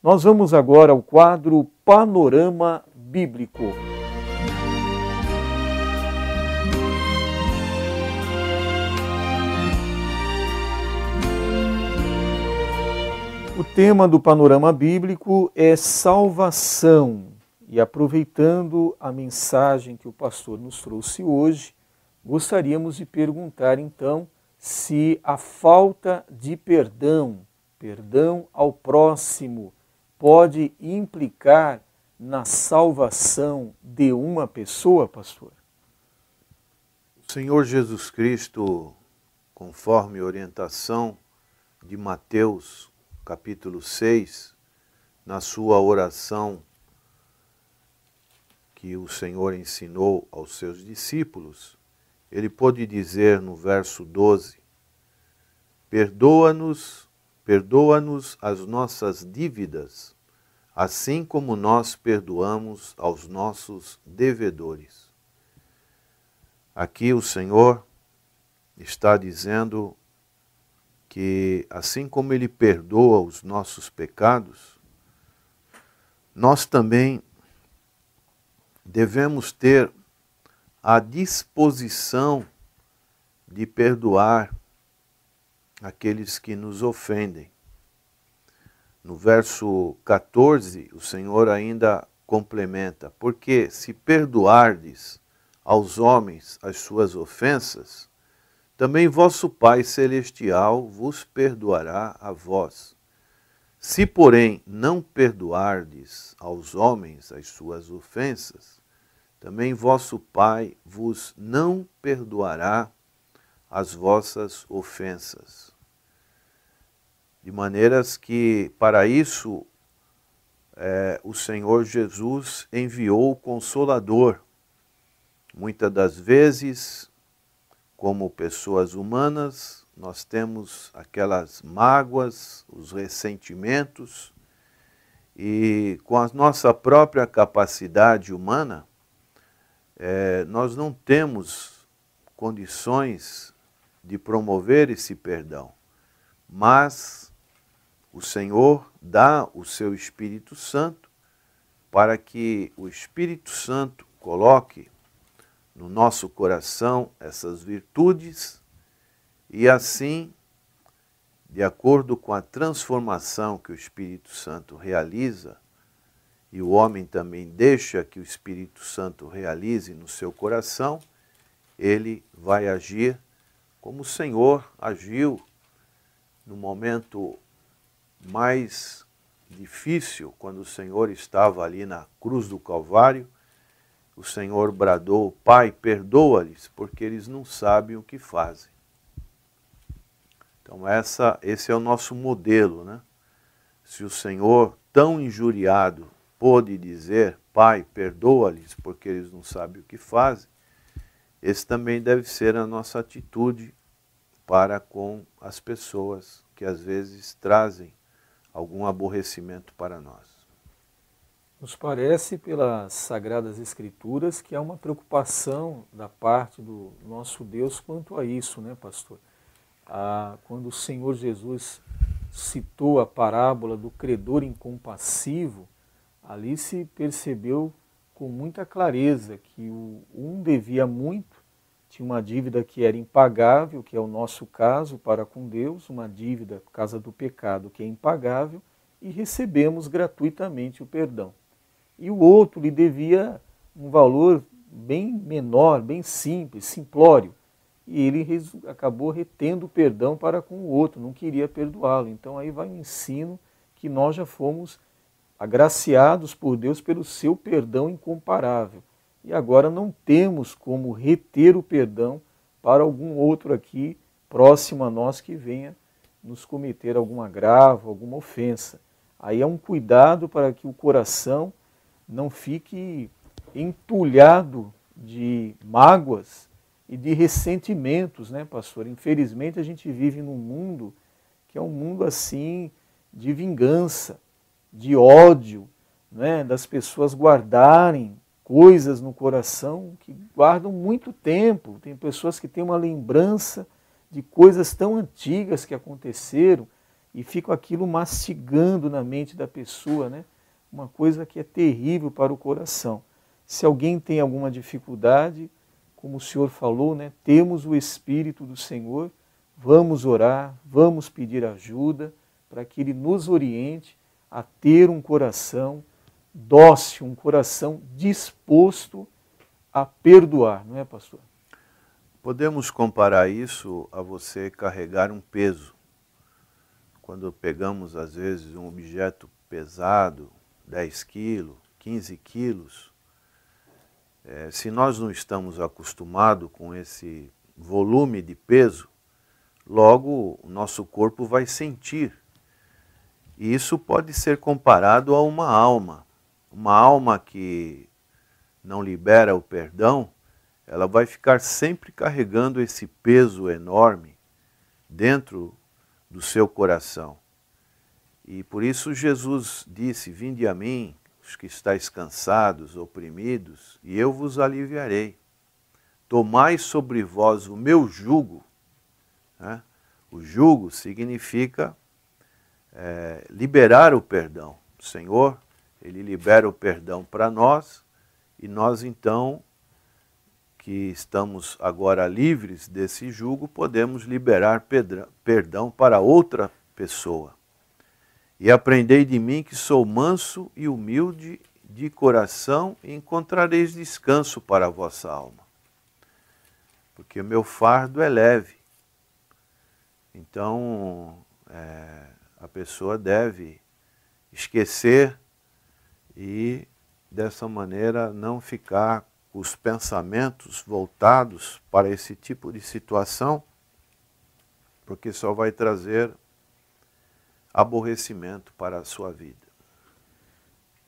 Nós vamos agora ao quadro Panorama Bíblico. O tema do panorama bíblico é salvação. E aproveitando a mensagem que o pastor nos trouxe hoje, gostaríamos de perguntar então se a falta de perdão, perdão ao próximo, pode implicar na salvação de uma pessoa, pastor? O Senhor Jesus Cristo, conforme orientação de Mateus, capítulo 6, na sua oração que o Senhor ensinou aos seus discípulos, ele pôde dizer no verso 12: Perdoa-nos, perdoa-nos as nossas dívidas, assim como nós perdoamos aos nossos devedores. Aqui o Senhor está dizendo que, assim como Ele perdoa os nossos pecados, nós também devemos ter a disposição de perdoar aqueles que nos ofendem. No verso 14, o Senhor ainda complementa: Porque se perdoardes aos homens as suas ofensas, também vosso Pai Celestial vos perdoará a vós. Se, porém, não perdoardes aos homens as suas ofensas, também vosso Pai vos não perdoará as vossas ofensas. De maneiras que, para isso, é, o Senhor Jesus enviou o Consolador. Muitas das vezes, como pessoas humanas, nós temos aquelas mágoas, os ressentimentos, e com a nossa própria capacidade humana, é, nós não temos condições de promover esse perdão, mas o Senhor dá o seu Espírito Santo para que o Espírito Santo coloque no nosso coração essas virtudes e assim, de acordo com a transformação que o Espírito Santo realiza, e o homem também deixa que o Espírito Santo realize no seu coração, ele vai agir como o Senhor agiu no momento mais difícil, quando o Senhor estava ali na cruz do Calvário, o Senhor bradou: Pai, perdoa-lhes, porque eles não sabem o que fazem. Então, essa, esse é o nosso modelo, né? Se o Senhor, tão injuriado, pôde dizer: Pai, perdoa-lhes, porque eles não sabem o que fazem, esse também deve ser a nossa atitude para com as pessoas que às vezes trazem algum aborrecimento para nós. Nos parece, pelas Sagradas Escrituras, que há uma preocupação da parte do nosso Deus quanto a isso, né, pastor? Ah, quando o Senhor Jesus citou a parábola do credor incompassivo, ali se percebeu com muita clareza que um devia muito tinha uma dívida que era impagável, que é o nosso caso para com Deus, uma dívida por causa do pecado que é impagável, e recebemos gratuitamente o perdão. E o outro lhe devia um valor bem menor, bem simples, simplório, e ele acabou retendo o perdão para com o outro, não queria perdoá-lo. Então aí vai o um ensino que nós já fomos agraciados por Deus pelo seu perdão incomparável e agora não temos como reter o perdão para algum outro aqui próximo a nós que venha nos cometer algum agravo, alguma ofensa. Aí é um cuidado para que o coração não fique entulhado de mágoas e de ressentimentos, né, pastor? Infelizmente a gente vive num mundo que é um mundo assim de vingança, de ódio, né, das pessoas guardarem coisas no coração que guardam muito tempo. Tem pessoas que têm uma lembrança de coisas tão antigas que aconteceram e ficam aquilo mastigando na mente da pessoa, né? Uma coisa que é terrível para o coração. Se alguém tem alguma dificuldade, como o Senhor falou, né? Temos o Espírito do Senhor, vamos orar, vamos pedir ajuda para que Ele nos oriente a ter um coração dócil, um coração disposto a perdoar, não é, pastor? Podemos comparar isso a você carregar um peso. Quando pegamos, às vezes, um objeto pesado, 10 quilos, 15 quilos, é, se nós não estamos acostumados com esse volume de peso, logo o nosso corpo vai sentir. E isso pode ser comparado a uma alma. Uma alma que não libera o perdão, ela vai ficar sempre carregando esse peso enorme dentro do seu coração. E por isso Jesus disse: Vinde a mim, os que estáis cansados, oprimidos, e eu vos aliviarei. Tomai sobre vós o meu jugo. Né? O jugo significa é, liberar o perdão. Senhor, ele libera o perdão para nós e nós então, que estamos agora livres desse jugo, podemos liberar perdão para outra pessoa. E aprendei de mim que sou manso e humilde de coração e encontrareis descanso para a vossa alma. Porque meu fardo é leve. Então, é, a pessoa deve esquecer e dessa maneira não ficar com os pensamentos voltados para esse tipo de situação, porque só vai trazer aborrecimento para a sua vida.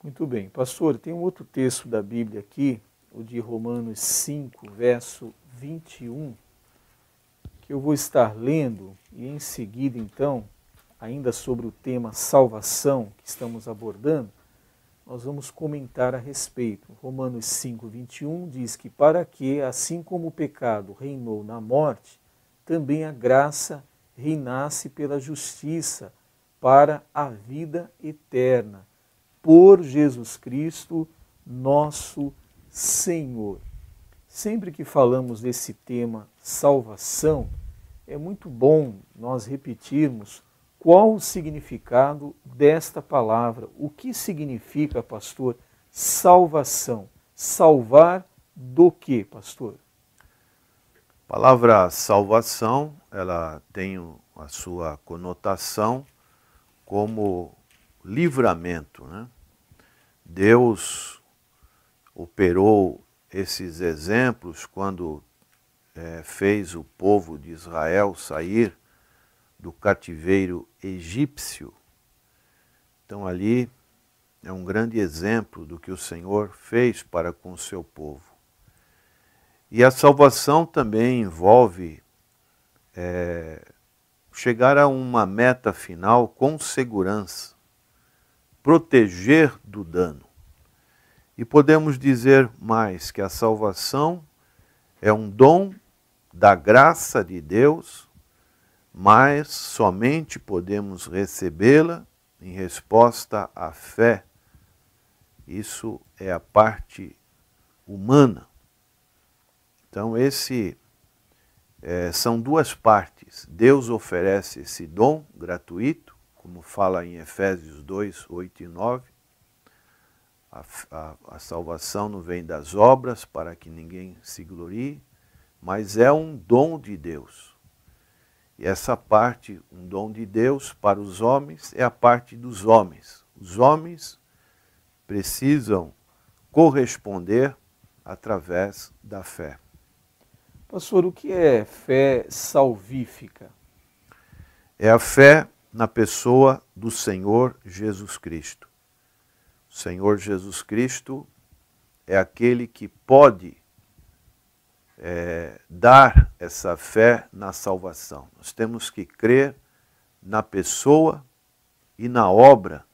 Muito bem, pastor, tem um outro texto da Bíblia aqui, o de Romanos 5, verso 21, que eu vou estar lendo e em seguida então, ainda sobre o tema salvação que estamos abordando, nós vamos comentar a respeito. Romanos 5, 21 diz que para que, assim como o pecado reinou na morte, também a graça reinasse pela justiça para a vida eterna, por Jesus Cristo, nosso Senhor. Sempre que falamos desse tema salvação, é muito bom nós repetirmos qual o significado desta palavra? O que significa, pastor, salvação? Salvar do que, pastor? A palavra salvação, ela tem a sua conotação como livramento, né? Deus operou esses exemplos quando é, fez o povo de Israel sair do cativeiro egípcio. Então, ali é um grande exemplo do que o Senhor fez para com o seu povo. E a salvação também envolve é, chegar a uma meta final com segurança, proteger do dano. E podemos dizer mais que a salvação é um dom da graça de Deus mas somente podemos recebê-la em resposta à fé. Isso é a parte humana. Então, esse é, são duas partes. Deus oferece esse dom gratuito, como fala em Efésios 2, 8 e 9. A, a, a salvação não vem das obras para que ninguém se glorie, mas é um dom de Deus e essa parte, um dom de Deus para os homens, é a parte dos homens. Os homens precisam corresponder através da fé. Pastor, o que é fé salvífica? É a fé na pessoa do Senhor Jesus Cristo. O Senhor Jesus Cristo é aquele que pode é, dar essa fé na salvação. Nós temos que crer na pessoa e na obra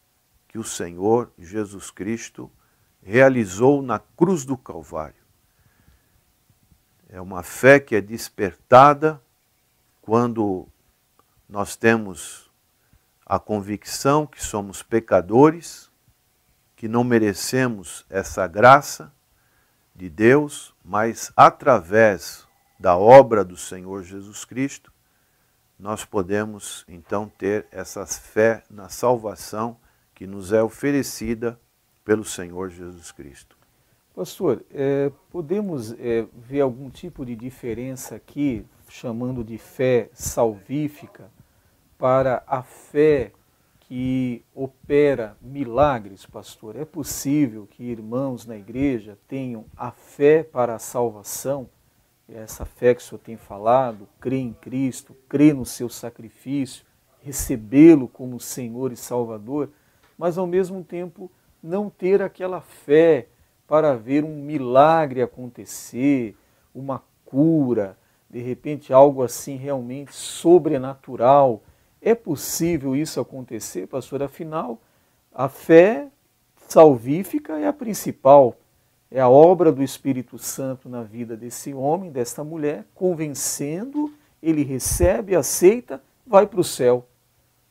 que o Senhor Jesus Cristo realizou na cruz do Calvário. É uma fé que é despertada quando nós temos a convicção que somos pecadores, que não merecemos essa graça de Deus, mas através da obra do Senhor Jesus Cristo, nós podemos então ter essa fé na salvação que nos é oferecida pelo Senhor Jesus Cristo. Pastor, é, podemos é, ver algum tipo de diferença aqui, chamando de fé salvífica, para a fé que opera milagres, pastor? É possível que irmãos na igreja tenham a fé para a salvação? É essa fé que o senhor tem falado, crê em Cristo, crê no seu sacrifício, recebê-lo como Senhor e Salvador, mas ao mesmo tempo não ter aquela fé para ver um milagre acontecer, uma cura, de repente algo assim realmente sobrenatural é possível isso acontecer, pastor? Afinal, a fé salvífica é a principal, é a obra do Espírito Santo na vida desse homem, desta mulher, convencendo, ele recebe, aceita, vai para o céu.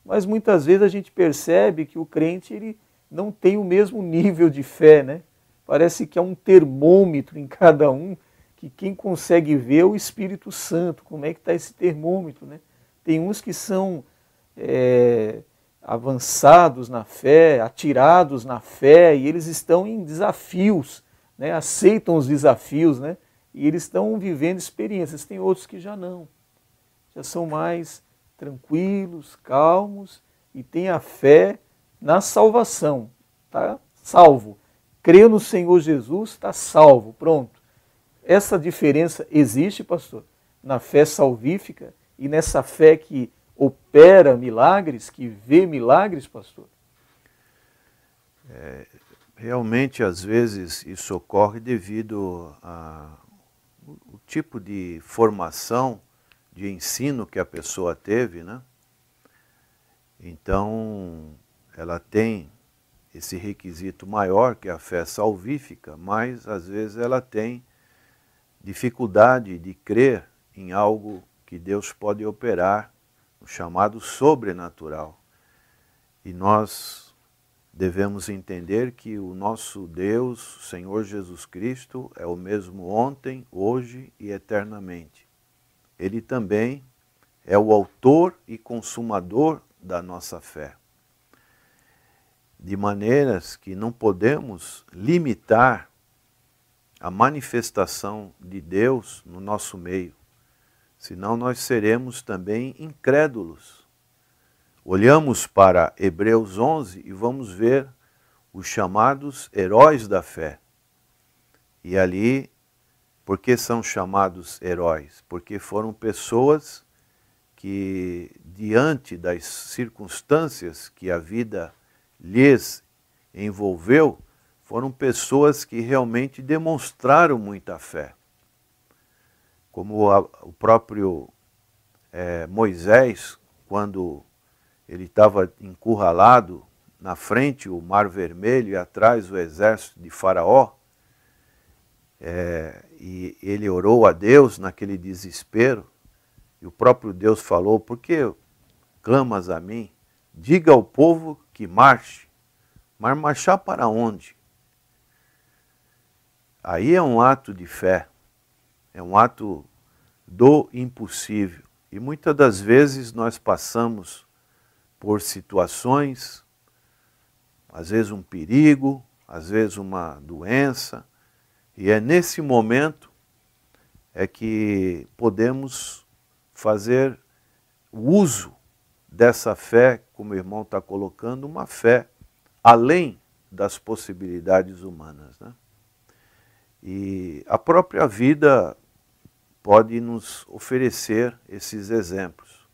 Mas muitas vezes a gente percebe que o crente ele não tem o mesmo nível de fé, né? Parece que há um termômetro em cada um, que quem consegue ver é o Espírito Santo, como é que está esse termômetro, né? Tem uns que são é, avançados na fé, atirados na fé, e eles estão em desafios, né? aceitam os desafios, né? e eles estão vivendo experiências. Tem outros que já não, já são mais tranquilos, calmos e têm a fé na salvação, tá? Salvo. creio no Senhor Jesus, está salvo, pronto. Essa diferença existe, pastor, na fé salvífica e nessa fé que espera milagres, que vê milagres, pastor? É, realmente, às vezes, isso ocorre devido ao tipo de formação, de ensino que a pessoa teve, né? Então, ela tem esse requisito maior, que é a fé salvífica, mas às vezes ela tem dificuldade de crer em algo que Deus pode operar o chamado sobrenatural. E nós devemos entender que o nosso Deus, Senhor Jesus Cristo, é o mesmo ontem, hoje e eternamente. Ele também é o autor e consumador da nossa fé. De maneiras que não podemos limitar a manifestação de Deus no nosso meio senão nós seremos também incrédulos. Olhamos para Hebreus 11 e vamos ver os chamados heróis da fé. E ali, por que são chamados heróis? Porque foram pessoas que, diante das circunstâncias que a vida lhes envolveu, foram pessoas que realmente demonstraram muita fé como a, o próprio é, Moisés, quando ele estava encurralado, na frente o Mar Vermelho e atrás o exército de Faraó, é, e ele orou a Deus naquele desespero, e o próprio Deus falou: Por que clamas a mim? Diga ao povo que marche, mas marchar para onde? Aí é um ato de fé. É um ato do impossível. E muitas das vezes nós passamos por situações, às vezes um perigo, às vezes uma doença, e é nesse momento é que podemos fazer uso dessa fé, como o irmão está colocando, uma fé além das possibilidades humanas. Né? E a própria vida pode nos oferecer esses exemplos.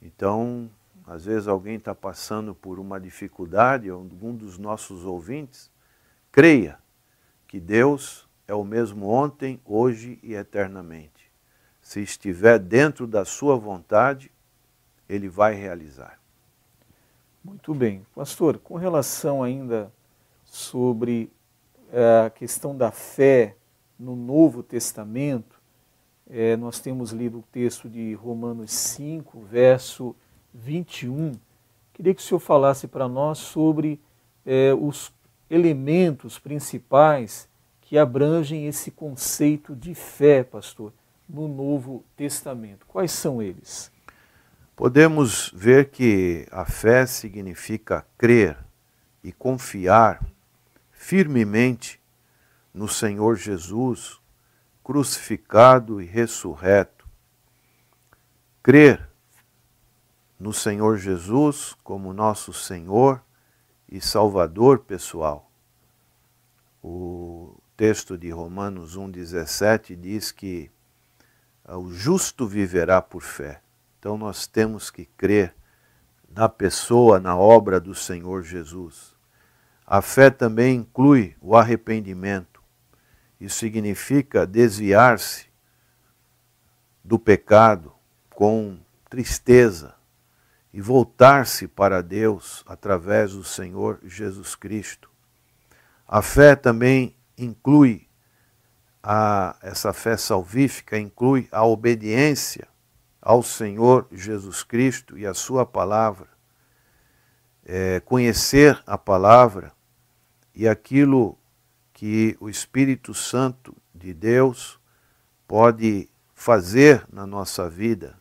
Então, às vezes alguém está passando por uma dificuldade, algum dos nossos ouvintes, creia que Deus é o mesmo ontem, hoje e eternamente. Se estiver dentro da sua vontade, ele vai realizar. Muito bem. Pastor, com relação ainda sobre eh, a questão da fé no Novo Testamento, é, nós temos lido o texto de Romanos 5, verso 21. Queria que o senhor falasse para nós sobre é, os elementos principais que abrangem esse conceito de fé, pastor, no Novo Testamento. Quais são eles? Podemos ver que a fé significa crer e confiar firmemente no Senhor Jesus crucificado e ressurreto. Crer no Senhor Jesus como nosso Senhor e Salvador pessoal. O texto de Romanos 1,17 diz que ah, o justo viverá por fé. Então nós temos que crer na pessoa, na obra do Senhor Jesus. A fé também inclui o arrependimento isso significa desviar-se do pecado com tristeza e voltar-se para Deus através do Senhor Jesus Cristo. A fé também inclui a, essa fé salvífica inclui a obediência ao Senhor Jesus Cristo e à Sua palavra, é, conhecer a palavra e aquilo que o Espírito Santo de Deus pode fazer na nossa vida,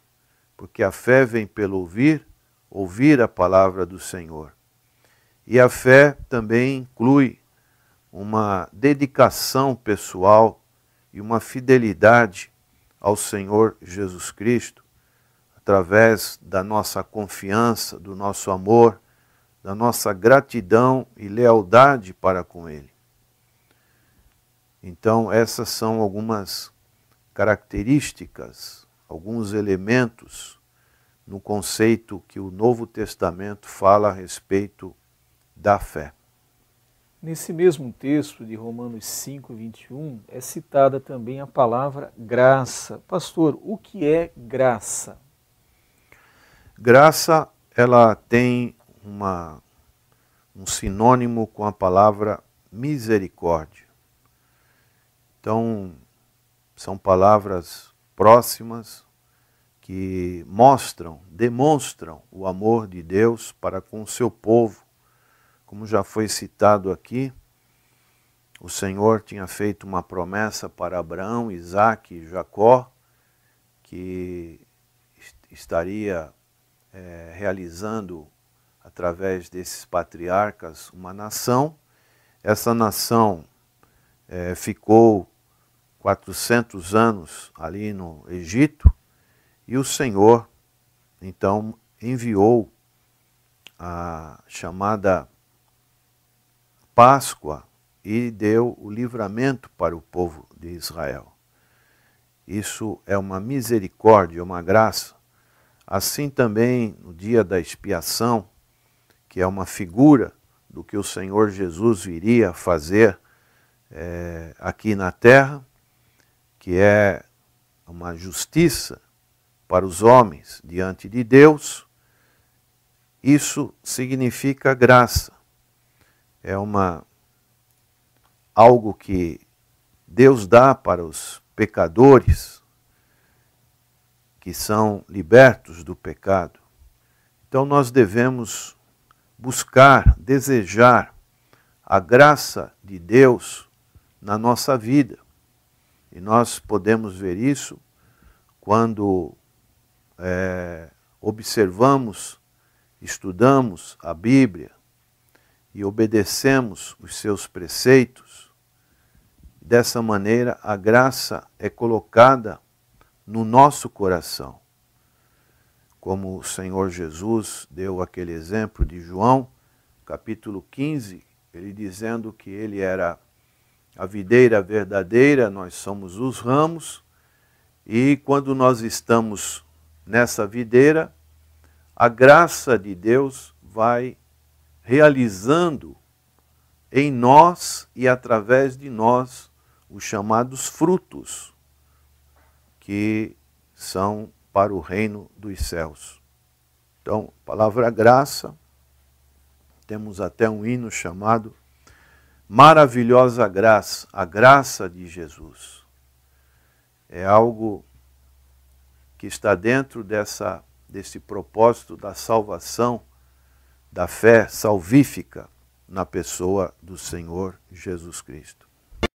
porque a fé vem pelo ouvir, ouvir a palavra do Senhor. E a fé também inclui uma dedicação pessoal e uma fidelidade ao Senhor Jesus Cristo, através da nossa confiança, do nosso amor, da nossa gratidão e lealdade para com Ele. Então, essas são algumas características, alguns elementos no conceito que o Novo Testamento fala a respeito da fé. Nesse mesmo texto de Romanos 5, 21, é citada também a palavra graça. Pastor, o que é graça? Graça, ela tem uma, um sinônimo com a palavra misericórdia. Então, são palavras próximas que mostram, demonstram o amor de Deus para com o seu povo. Como já foi citado aqui, o Senhor tinha feito uma promessa para Abraão, Isaac e Jacó, que estaria é, realizando, através desses patriarcas, uma nação. Essa nação é, ficou 400 anos ali no Egito, e o Senhor então enviou a chamada Páscoa e deu o livramento para o povo de Israel. Isso é uma misericórdia, uma graça. Assim também no dia da expiação, que é uma figura do que o Senhor Jesus viria fazer é, aqui na terra, que é uma justiça para os homens diante de Deus, isso significa graça. É uma algo que Deus dá para os pecadores que são libertos do pecado. Então nós devemos buscar, desejar a graça de Deus na nossa vida. E nós podemos ver isso quando é, observamos, estudamos a Bíblia e obedecemos os seus preceitos. Dessa maneira, a graça é colocada no nosso coração. Como o Senhor Jesus deu aquele exemplo de João, capítulo 15, ele dizendo que ele era a videira verdadeira, nós somos os ramos, e quando nós estamos nessa videira, a graça de Deus vai realizando em nós e através de nós os chamados frutos, que são para o reino dos céus. Então, palavra graça, temos até um hino chamado maravilhosa graça, a graça de Jesus. É algo que está dentro dessa, desse propósito da salvação, da fé salvífica na pessoa do Senhor Jesus Cristo.